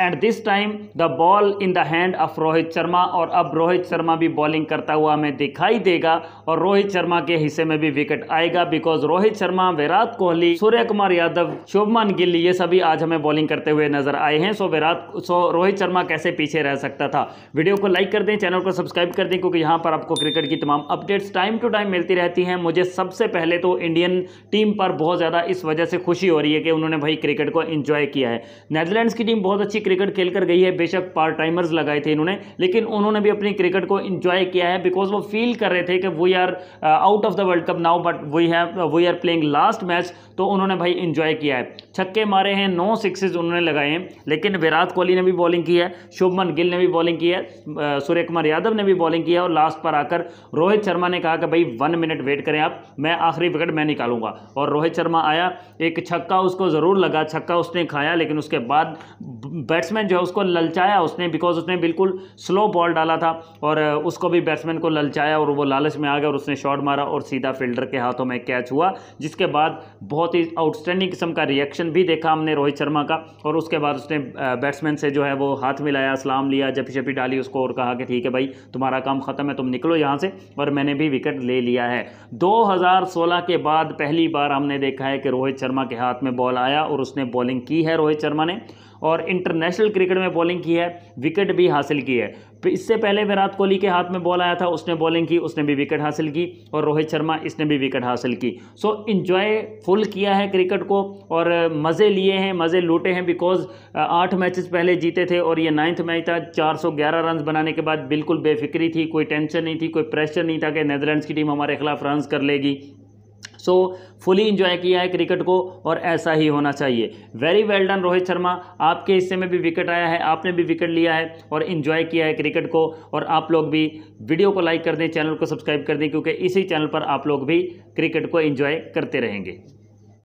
and this time the ball in the hand of Rohit Sharma और अब रोहित शर्मा भी बॉलिंग करता हुआ हमें दिखाई देगा और रोहित शर्मा के हिस्से में भी विकेट आएगा बिकॉज रोहित शर्मा विराट कोहली सूर्य कुमार यादव शुभमन गिल ये सभी आज हमें बॉलिंग करते हुए नजर आए हैं सो विराट सो रोहित शर्मा कैसे पीछे रह सकता था वीडियो को लाइक कर दें चैनल को सब्सक्राइब कर दें क्योंकि यहाँ पर आपको क्रिकेट की तमाम अपडेट्स टाइम टू टाइम मिलती रहती हैं मुझे सबसे पहले तो इंडियन टीम पर बहुत ज़्यादा इस वजह से खुशी हो रही है कि उन्होंने भाई क्रिकेट को इन्जॉय किया है नेदरलैंड्स की टीम बहुत अच्छी क्रिकेट खेल कर गई है बेशक पार्ट टाइमर्स लगाए थे इन्होंने लेकिन उन्होंने भी अपनी क्रिकेट को इन्जॉय किया है बिकॉज वो फील कर रहे थे कि we are out of the world cup now but we have we are playing last match तो उन्होंने भाई इन्जॉय किया है छक्के मारे हैं नौ सिक्सेज उन्होंने लगाए हैं लेकिन विराट कोहली ने भी बॉलिंग की है शुभमन गिल ने भी बॉलिंग की है uh, सूर्य कुमार यादव ने भी बॉलिंग की है और लास्ट पर आकर रोहित शर्मा ने कहा कि भाई वन मिनट वेट करें आप मैं आखिरी विकेट मैं निकालूंगा और रोहित शर्मा आया एक छक्का उसको ज़रूर लगा छक्का उसने खाया लेकिन उसके बाद बैट्समैन जो है उसको ललचाया उसने बिकॉज उसने बिल्कुल स्लो बॉल डाला था और उसको भी बैट्समैन को ललचाया और वो लालच में आ गया और उसने शॉट मारा और सीधा फील्डर के हाथों में कैच हुआ जिसके बाद बहुत ही आउटस्टैंडिंग किस्म का रिएक्शन भी देखा हमने रोहित शर्मा का और उसके बाद उसने बैट्समैन से जो है वो हाथ मिलाया सलाम लिया जपी शपी डाली उसको और कहा कि ठीक है भाई तुम्हारा काम ख़त्म है तुम निकलो यहाँ से और मैंने भी विकेट ले लिया है 2016 के बाद पहली बार हमने देखा है कि रोहित शर्मा के हाथ में बॉल आया और उसने बॉलिंग की है रोहित शर्मा ने और इंटरनेशनल क्रिकेट में बॉलिंग की है विकेट भी हासिल की है तो इससे पहले विराट कोहली के हाथ में बॉल आया था उसने बॉलिंग की उसने भी विकेट हासिल की और रोहित शर्मा इसने भी विकेट हासिल की सो इन्जॉय फुल किया है क्रिकेट को और मज़े लिए हैं मज़े लूटे हैं बिकॉज आठ मैचेस पहले जीते थे और ये नाइन्थ मैच था 411 रन बनाने के बाद बिल्कुल बेफिक्री थी कोई टेंशन नहीं थी कोई प्रेशर नहीं था कि नैदरलैंड्स की टीम हमारे खिलाफ रन कर लेगी सो फुली इंजॉय किया है क्रिकेट को और ऐसा ही होना चाहिए very well done Rohit Sharma आपके हिस्से में भी विकेट आया है आपने भी विकेट लिया है और इन्जॉय किया है क्रिकेट को और आप लोग भी वीडियो को लाइक कर दें चैनल को सब्सक्राइब कर दें क्योंकि इसी चैनल पर आप लोग भी क्रिकेट को इन्जॉय करते रहेंगे